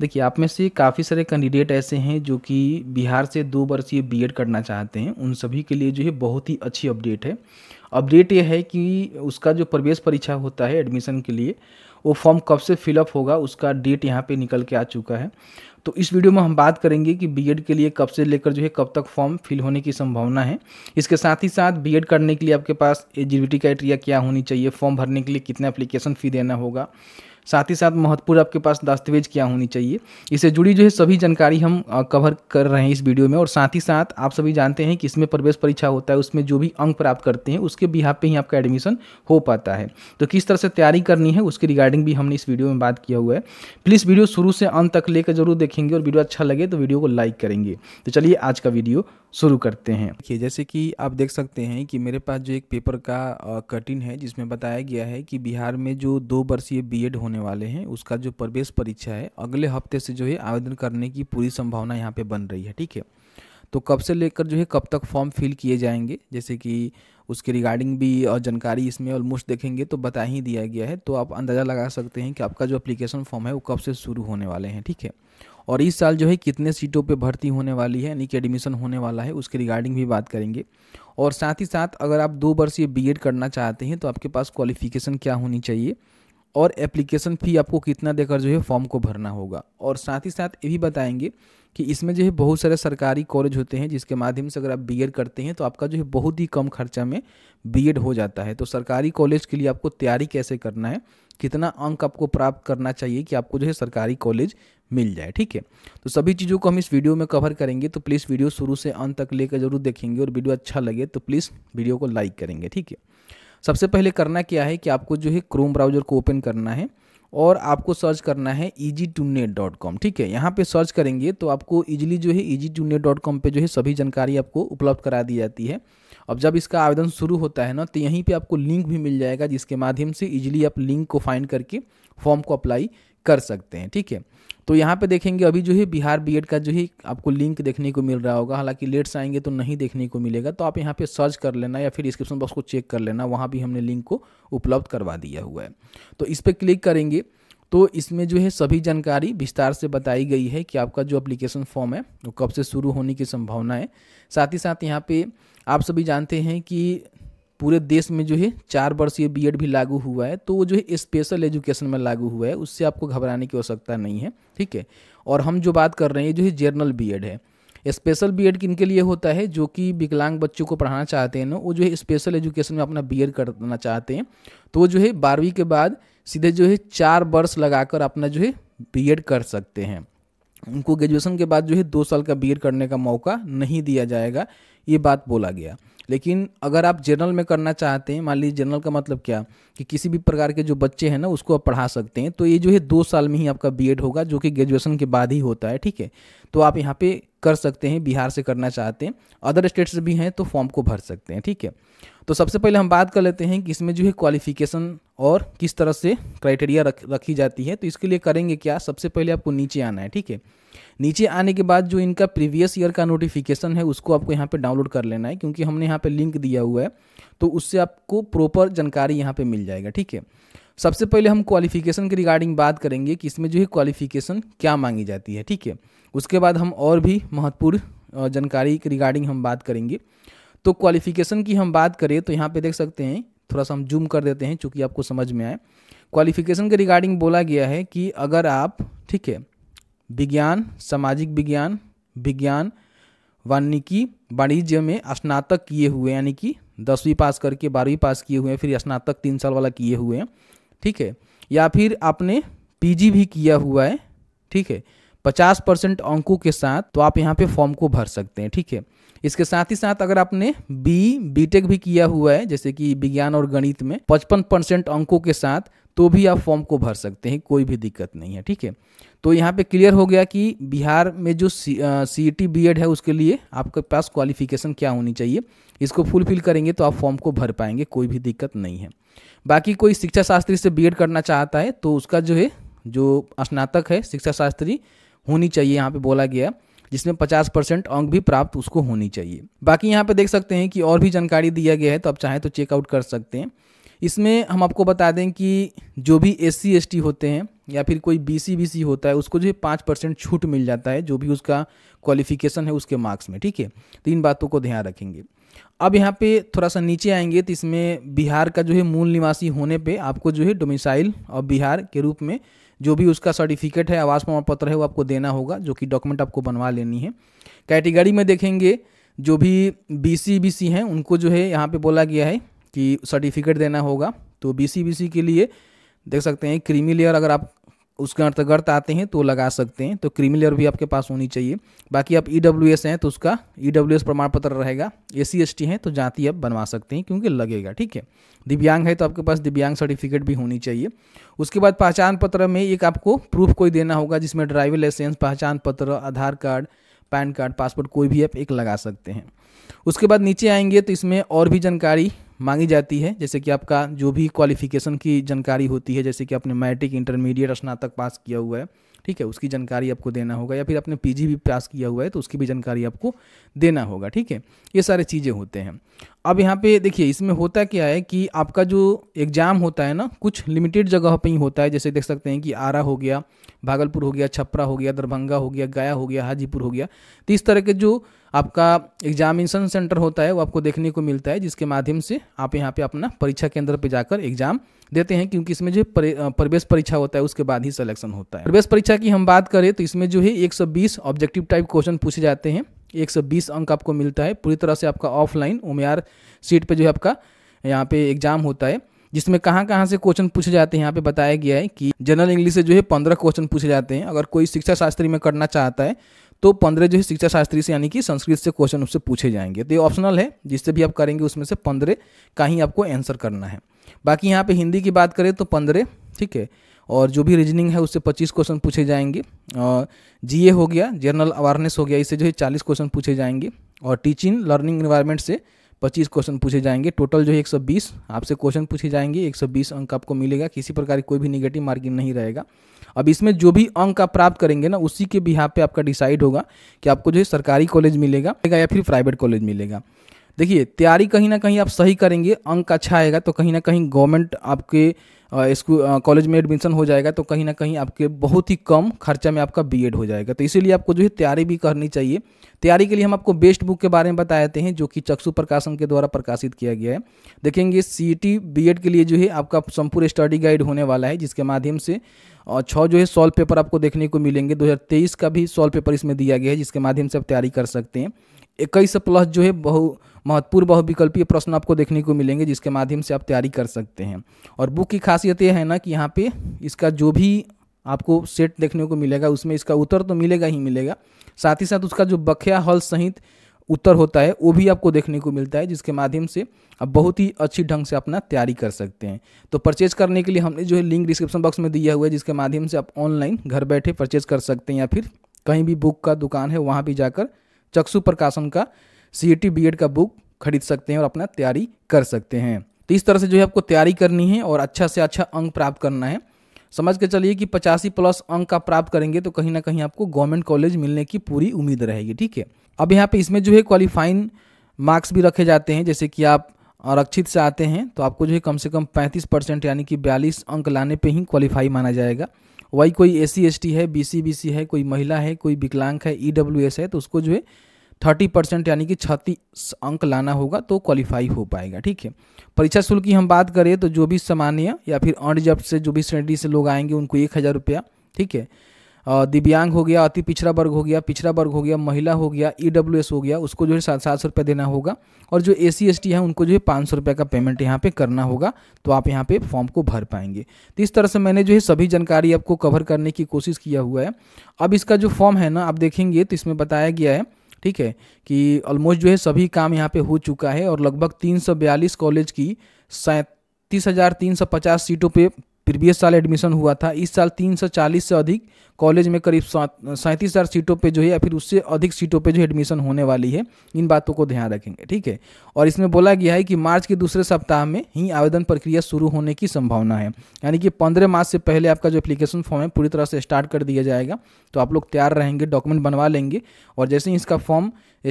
देखिए आप में से काफ़ी सारे कैंडिडेट ऐसे हैं जो कि बिहार से दो वर्षीय बीएड करना चाहते हैं उन सभी के लिए जो है बहुत ही अच्छी अपडेट है अपडेट ये है कि उसका जो प्रवेश परीक्षा होता है एडमिशन के लिए वो फॉर्म कब से फिलअप होगा उसका डेट यहाँ पे निकल के आ चुका है तो इस वीडियो में हम बात करेंगे कि बी के लिए कब से लेकर जो है कब तक फॉर्म फिल होने की संभावना है इसके साथ ही साथ बी करने के लिए आपके पास एजिबिलिटी क्राइटेरिया क्या होनी चाहिए फॉर्म भरने के लिए कितना अप्लीकेशन फ़ी देना होगा साथ ही साथ महत्वपूर्ण आपके पास दस्तावेज क्या होनी चाहिए इससे जुड़ी जो है सभी जानकारी हम कवर कर रहे हैं इस वीडियो में और साथ ही साथ आप सभी जानते हैं कि इसमें प्रवेश परीक्षा होता है उसमें जो भी अंक प्राप्त करते हैं उसके बिहार पे ही आपका एडमिशन हो पाता है तो किस तरह से तैयारी करनी है उसकी रिगार्डिंग भी हमने इस वीडियो में बात किया हुआ है प्लीज़ वीडियो शुरू से अंत तक लेकर जरूर देखेंगे और वीडियो अच्छा लगे तो वीडियो को लाइक करेंगे तो चलिए आज का वीडियो शुरू करते हैं देखिए जैसे कि आप देख सकते हैं कि मेरे पास जो एक पेपर का कटिन है जिसमें बताया गया है कि बिहार में जो दो वर्षीय बी होने होने वाले हैं उसका जो प्रवेश परीक्षा है अगले हफ्ते से जो है आवेदन करने की पूरी संभावना यहाँ पे बन रही है ठीक है तो कब से लेकर जो है कब तक फॉर्म फिल किए जाएंगे जैसे कि उसके रिगार्डिंग भी और जानकारी इसमें ऑलमोस्ट देखेंगे तो बता ही दिया गया है तो आप अंदाज़ा लगा सकते हैं कि आपका जो अप्लीकेशन फॉर्म है वो कब से शुरू होने वाले हैं ठीक है और इस साल जो है कितने सीटों पे भर्ती होने वाली है यानी कि एडमिशन होने वाला है उसके रिगार्डिंग भी बात करेंगे और साथ ही साथ अगर आप दो वर्षीय बी करना चाहते हैं तो आपके पास क्वालिफिकेशन क्या होनी चाहिए और एप्लीकेशन फ़ी आपको कितना देकर जो है फॉर्म को भरना होगा और साथ ही साथ ये भी बताएंगे कि इसमें जो है बहुत सारे सरकारी कॉलेज होते हैं जिसके माध्यम से अगर आप बी करते हैं तो आपका जो है बहुत ही कम खर्चा में बी हो जाता है तो सरकारी कॉलेज के लिए आपको तैयारी कैसे करना है कितना अंक आपको प्राप्त करना चाहिए कि आपको जो है सरकारी कॉलेज मिल जाए ठीक है तो सभी चीज़ों को हम इस वीडियो में कवर करेंगे तो प्लीज़ वीडियो शुरू से अंत तक लेकर जरूर देखेंगे और वीडियो अच्छा लगे तो प्लीज़ वीडियो को लाइक करेंगे ठीक है सबसे पहले करना क्या है कि आपको जो है क्रोम ब्राउजर को ओपन करना है और आपको सर्च करना है ईजी टू डॉट कॉम ठीक है यहाँ पे सर्च करेंगे तो आपको इजीली जो है ईजी टू डॉट कॉम पर जो है सभी जानकारी आपको उपलब्ध करा दी जाती है अब जब इसका आवेदन शुरू होता है ना तो यहीं पे आपको लिंक भी मिल जाएगा जिसके माध्यम से इजीली आप लिंक को फाइंड करके फॉर्म को अप्लाई कर सकते हैं ठीक है तो यहाँ पे देखेंगे अभी जो है बिहार बीएड का जो है आपको लिंक देखने को मिल रहा होगा हालांकि से आएंगे तो नहीं देखने को मिलेगा तो आप यहाँ पे सर्च कर लेना या फिर डिस्क्रिप्शन बॉक्स को चेक कर लेना वहाँ भी हमने लिंक को उपलब्ध करवा दिया हुआ है तो इस पर क्लिक करेंगे तो इसमें जो है सभी जानकारी विस्तार से बताई गई है कि आपका जो अप्लीकेशन फॉर्म है वो तो कब से शुरू होने की संभावना है साथ ही साथ यहाँ पर आप सभी जानते हैं कि पूरे देश में जो है चार वर्षीय बी भी लागू हुआ है तो वो जो है स्पेशल एजुकेशन में लागू हुआ है उससे आपको घबराने की आवश्यकता नहीं है ठीक है और हम जो बात कर रहे हैं जो है जनरल बी है स्पेशल बी एड किन के लिए होता है जो कि विकलांग बच्चों को पढ़ाना चाहते हैं ना वो जो है स्पेशल एजुकेशन में अपना बी एड करना चाहते हैं तो वो जो है बारहवीं के बाद सीधे जो है चार वर्ष लगाकर अपना जो है बी एड कर सकते हैं उनको ग्रेजुएशन के बाद जो है दो साल का बी करने का मौका नहीं दिया जाएगा ये बात बोला गया लेकिन अगर आप जनरल में करना चाहते हैं मान लीजिए जनरल का मतलब क्या कि किसी भी प्रकार के जो बच्चे हैं ना उसको आप पढ़ा सकते हैं तो ये जो है दो साल में ही आपका बीएड होगा जो कि ग्रेजुएशन के बाद ही होता है ठीक है तो आप यहाँ पे कर सकते हैं बिहार से करना चाहते हैं अदर स्टेट से भी हैं तो फॉर्म को भर सकते हैं ठीक है तो सबसे पहले हम बात कर लेते हैं कि इसमें जो है क्वालिफिकेशन और किस तरह से क्राइटेरिया रख रखी जाती है तो इसके लिए करेंगे क्या सबसे पहले आपको नीचे आना है ठीक है नीचे आने के बाद जो इनका प्रीवियस ईयर का नोटिफिकेशन है उसको आपको यहाँ पे डाउनलोड कर लेना है क्योंकि हमने यहाँ पे लिंक दिया हुआ है तो उससे आपको प्रॉपर जानकारी यहाँ पे मिल जाएगा ठीक है सबसे पहले हम क्वालिफिकेशन के रिगार्डिंग बात करेंगे कि इसमें जो है क्वालिफिकेशन क्या मांगी जाती है ठीक है उसके बाद हम और भी महत्वपूर्ण जानकारी के रिगार्डिंग हम बात करेंगे तो क्वालिफिकेशन की हम बात करें तो यहाँ पर देख सकते हैं थोड़ा सा हम जूम कर देते हैं चूँकि आपको समझ में आए क्वालिफिकेशन के रिगार्डिंग बोला गया है कि अगर आप ठीक है विज्ञान सामाजिक विज्ञान विज्ञान वानिकी वाणिज्य में स्नातक किए हुए यानी कि दसवीं पास करके बारहवीं पास किए हुए हैं फिर स्नातक तीन साल वाला किए हुए हैं ठीक है या फिर आपने पीजी भी किया हुआ है ठीक है पचास परसेंट अंकों के साथ तो आप यहाँ पे फॉर्म को भर सकते हैं ठीक है इसके साथ ही साथ अगर आपने बी बीटेक भी किया हुआ है जैसे कि विज्ञान और गणित में पचपन परसेंट अंकों के साथ तो भी आप फॉर्म को भर सकते हैं कोई भी दिक्कत नहीं है ठीक है तो यहाँ पे क्लियर हो गया कि बिहार में जो C E T B ed है उसके लिए आपके पास क्वालिफिकेशन क्या होनी चाहिए इसको फुलफिल करेंगे तो आप फॉर्म को भर पाएंगे कोई भी दिक्कत नहीं है बाकी कोई शिक्षा शास्त्री से बी करना चाहता है तो उसका जो है जो स्नातक है शिक्षा शास्त्री होनी चाहिए यहाँ पर बोला गया जिसमें 50 परसेंट अंक भी प्राप्त उसको होनी चाहिए बाकी यहाँ पे देख सकते हैं कि और भी जानकारी दिया गया है तो आप चाहें तो चेकआउट कर सकते हैं इसमें हम आपको बता दें कि जो भी एस सी होते हैं या फिर कोई बी सी बी सी होता है उसको जो है पाँच परसेंट छूट मिल जाता है जो भी उसका क्वालिफिकेशन है उसके मार्क्स में ठीक है तो इन बातों को ध्यान रखेंगे अब यहाँ पे थोड़ा सा नीचे आएंगे तो इसमें बिहार का जो है मूल निवासी होने पे आपको जो है डोमिसाइल और बिहार के रूप में जो भी उसका सर्टिफिकेट है आवास प्रमाण पत्र है वो आपको देना होगा जो कि डॉक्यूमेंट आपको बनवा लेनी है कैटेगरी में देखेंगे जो भी बी सी बी सी हैं उनको जो है यहाँ पे बोला गया है कि सर्टिफिकेट देना होगा तो बी सी के लिए देख सकते हैं क्रीमी लेयर अगर आप उसके अंतर्गत आते हैं तो लगा सकते हैं तो क्रीमी लेयर भी आपके पास होनी चाहिए बाकी आप ई e हैं तो उसका ई e प्रमाण पत्र रहेगा ए सी हैं तो जाति आप बनवा सकते हैं क्योंकि लगेगा ठीक है दिव्यांग है तो आपके पास दिव्यांग सर्टिफिकेट भी होनी चाहिए उसके बाद पहचान पत्र में एक आपको प्रूफ कोई देना होगा जिसमें ड्राइविंग लाइसेंस पहचान पत्र Aadhaar card PAN card passport कोई भी आप एक लगा सकते हैं उसके बाद नीचे आएंगे तो इसमें और भी जानकारी मांगी जाती है जैसे कि आपका जो भी क्वालिफिकेशन की जानकारी होती है जैसे कि आपने मैट्रिक इंटरमीडिएट स्नातक पास किया हुआ है ठीक है उसकी जानकारी आपको देना होगा या फिर आपने पीजी भी पास किया हुआ है तो उसकी भी जानकारी आपको देना होगा ठीक है ये सारे चीज़ें होते हैं अब यहाँ पे देखिए इसमें होता क्या है कि आपका जो एग्ज़ाम होता है ना कुछ लिमिटेड जगह पर ही होता है जैसे देख सकते हैं कि आरा हो गया भागलपुर हो गया छपरा हो गया दरभंगा हो गया गया हो गया हाजीपुर हो गया तो इस तरह के जो आपका एग्जामिनेशन सेंटर होता है वो आपको देखने को मिलता है जिसके माध्यम से आप यहाँ पे अपना परीक्षा केंद्र पे जाकर एग्जाम देते हैं क्योंकि इसमें जो प्रवेश परीक्षा होता है उसके बाद ही सिलेक्शन होता है प्रवेश परीक्षा की हम बात करें तो इसमें जो है एक ऑब्जेक्टिव टाइप क्वेश्चन पूछे जाते हैं एक अंक आपको मिलता है पूरी तरह से आपका ऑफलाइन उमेर सीट पर जो है आपका यहाँ पे एग्जाम होता है जिसमें कहाँ कहाँ से क्वेश्चन पूछे जाते हैं यहाँ पे बताया गया है कि जनरल इंग्लिश से जो है पंद्रह क्वेश्चन पूछे जाते हैं अगर कोई शिक्षा शास्त्री में करना चाहता है तो पंद्रह जो है शिक्षा शास्त्री से यानी कि संस्कृत से क्वेश्चन उससे पूछे जाएंगे तो ये ऑप्शनल है जिससे भी आप करेंगे उसमें से पंद्रह का ही आपको आंसर करना है बाकी यहाँ पे हिंदी की बात करें तो पंद्रह ठीक है और जो भी रीजनिंग है उससे पच्चीस क्वेश्चन पूछे जाएंगे और जीए हो गया जनरल अवेयरनेस हो गया इससे जो है चालीस क्वेश्चन पूछे जाएंगे और टीचिंग लर्निंग इन्वायरमेंट से पच्चीस क्वेश्चन पूछे जाएंगे टोटल जो है बीस आपसे क्वेश्चन पूछे जाएंगे 120 अंक आपको मिलेगा किसी प्रकार की कोई भी निगेटिव मार्किंग नहीं रहेगा अब इसमें जो भी अंक आप प्राप्त करेंगे ना उसी के यहाँ पे आपका डिसाइड होगा कि आपको जो है सरकारी कॉलेज मिलेगा या फिर प्राइवेट कॉलेज मिलेगा देखिए तैयारी कहीं ना कहीं आप सही करेंगे अंक अच्छा आएगा तो कहीं ना कहीं गवर्नमेंट आपके स्कूल कॉलेज में एडमिशन हो जाएगा तो कहीं ना कहीं आपके बहुत ही कम खर्चा में आपका बीएड हो जाएगा तो इसीलिए आपको जो है तैयारी भी करनी चाहिए तैयारी के लिए हम आपको बेस्ट बुक के बारे में बता देते हैं जो कि चक्षु प्रकाशन के द्वारा प्रकाशित किया गया है देखेंगे सी टी e e के लिए जो है आपका संपूर्ण स्टडी गाइड होने वाला है जिसके माध्यम से और छः जो है सॉल्व पेपर आपको देखने को मिलेंगे 2023 का भी सॉल्व पेपर इसमें दिया गया है जिसके माध्यम से आप तैयारी कर सकते हैं इक्कीस प्लस जो है बहु महत्वपूर्ण बहुविकल्पीय प्रश्न आपको देखने को मिलेंगे जिसके माध्यम से आप तैयारी कर सकते हैं और बुक की खासियत यह है ना कि यहाँ पे इसका जो भी आपको सेट देखने को मिलेगा उसमें इसका उत्तर तो मिलेगा ही मिलेगा साथ ही साथ उसका जो बखिया हल सहित उत्तर होता है वो भी आपको देखने को मिलता है जिसके माध्यम से आप बहुत ही अच्छी ढंग से अपना तैयारी कर सकते हैं तो परचेज करने के लिए हमने जो है लिंक डिस्क्रिप्शन बॉक्स में दिया हुआ है जिसके माध्यम से आप ऑनलाइन घर बैठे परचेज कर सकते हैं या फिर कहीं भी बुक का दुकान है वहाँ भी जाकर चक्षु प्रकाशन का सी बी एड का बुक खरीद सकते हैं और अपना तैयारी कर सकते हैं तो इस तरह से जो है आपको तैयारी करनी है और अच्छा से अच्छा अंक प्राप्त करना है समझ के चलिए कि पचासी प्लस अंक का प्राप्त करेंगे तो कहीं ना कहीं आपको गवर्नमेंट कॉलेज मिलने की पूरी उम्मीद रहेगी ठीक है अब यहाँ पे इसमें जो है क्वालिफाइन मार्क्स भी रखे जाते हैं जैसे कि आप आरक्षित से आते हैं तो आपको जो है कम से कम 35 परसेंट यानी कि 42 अंक लाने पे ही क्वालिफाई माना जाएगा वही कोई एस सी है बी है कोई महिला है कोई विकलांग है ई e है तो उसको जो है थर्टी परसेंट यानी कि छत्तीस अंक लाना होगा तो क्वालिफाई हो पाएगा ठीक है परीक्षा शुल्क की हम बात करें तो जो भी सामान्य या फिर अनरिजर्व से जो भी श्रेणी से लोग आएंगे उनको एक हज़ार रुपया ठीक है दिव्यांग हो गया अति पिछड़ा वर्ग हो गया पिछड़ा वर्ग हो गया महिला हो गया ई e हो गया उसको जो है सात सात सौ रुपया देना होगा और जो ए सी एस टी है उनको जो है पाँच सौ रुपये का पेमेंट यहाँ पे करना होगा तो आप यहाँ पे फॉर्म को भर पाएंगे तो इस तरह से मैंने जो है सभी जानकारी आपको कवर करने की कोशिश किया हुआ है अब इसका जो फॉर्म है ना आप देखेंगे तो इसमें बताया गया है ठीक है कि ऑलमोस्ट जो है सभी काम यहाँ पे हो चुका है और लगभग 342 कॉलेज की सैंतीस हज़ार तीन सौ पचास सीटों पे प्रीवियस साल एडमिशन हुआ था इस साल 340 से अधिक कॉलेज में करीब सैंतीस हज़ार सीटों पे जो है या फिर उससे अधिक सीटों पे जो है एडमिशन होने वाली है इन बातों को ध्यान रखेंगे ठीक है और इसमें बोला गया है कि मार्च के दूसरे सप्ताह में ही आवेदन प्रक्रिया शुरू होने की संभावना है यानी कि पंद्रह मार्च से पहले आपका जो एप्लीकेशन फॉर्म है पूरी तरह से स्टार्ट कर दिया जाएगा तो आप लोग तैयार रहेंगे डॉक्यूमेंट बनवा लेंगे और जैसे ही इसका फॉर्म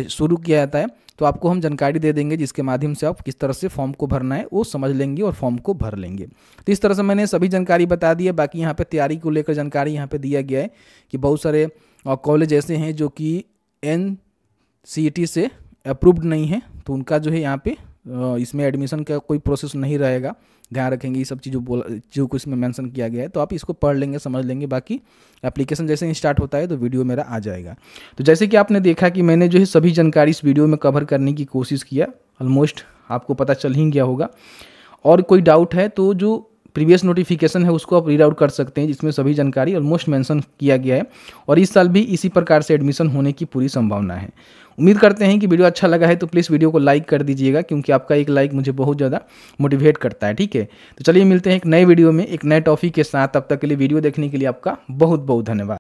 शुरू किया जाता है तो आपको हम जानकारी दे देंगे जिसके माध्यम से आप किस तरह से फॉर्म को भरना है वो समझ लेंगे और फॉर्म को भर लेंगे तो इस तरह से मैंने सभी जानकारी बता दी है बाकी यहाँ पर तैयारी को लेकर जानकारी यहाँ पर दिया गया है कि बहुत सारे कॉलेज ऐसे हैं जो कि एन से अप्रूव्ड नहीं है तो उनका जो है यहाँ पर इसमें एडमिशन का कोई प्रोसेस नहीं रहेगा ध्यान रखेंगे ये सब चीज़ बोला जो कुछ इसमें मेंशन किया गया है तो आप इसको पढ़ लेंगे समझ लेंगे बाकी एप्लीकेशन जैसे ही स्टार्ट होता है तो वीडियो मेरा आ जाएगा तो जैसे कि आपने देखा कि मैंने जो है सभी जानकारी इस वीडियो में कवर करने की कोशिश किया ऑलमोस्ट आपको पता चल ही गया होगा और कोई डाउट है तो जो प्रीवियस नोटिफिकेशन है उसको आप रीड आउट कर सकते हैं जिसमें सभी जानकारी ऑलमोस्ट मैंशन किया गया है और इस साल भी इसी प्रकार से एडमिशन होने की पूरी संभावना है उम्मीद करते हैं कि वीडियो अच्छा लगा है तो प्लीज़ वीडियो को लाइक कर दीजिएगा क्योंकि आपका एक लाइक मुझे बहुत ज़्यादा मोटिवेट करता है ठीक है तो चलिए मिलते हैं एक नए वीडियो में एक नए टॉफी के साथ अब तक के लिए वीडियो देखने के लिए आपका बहुत बहुत धन्यवाद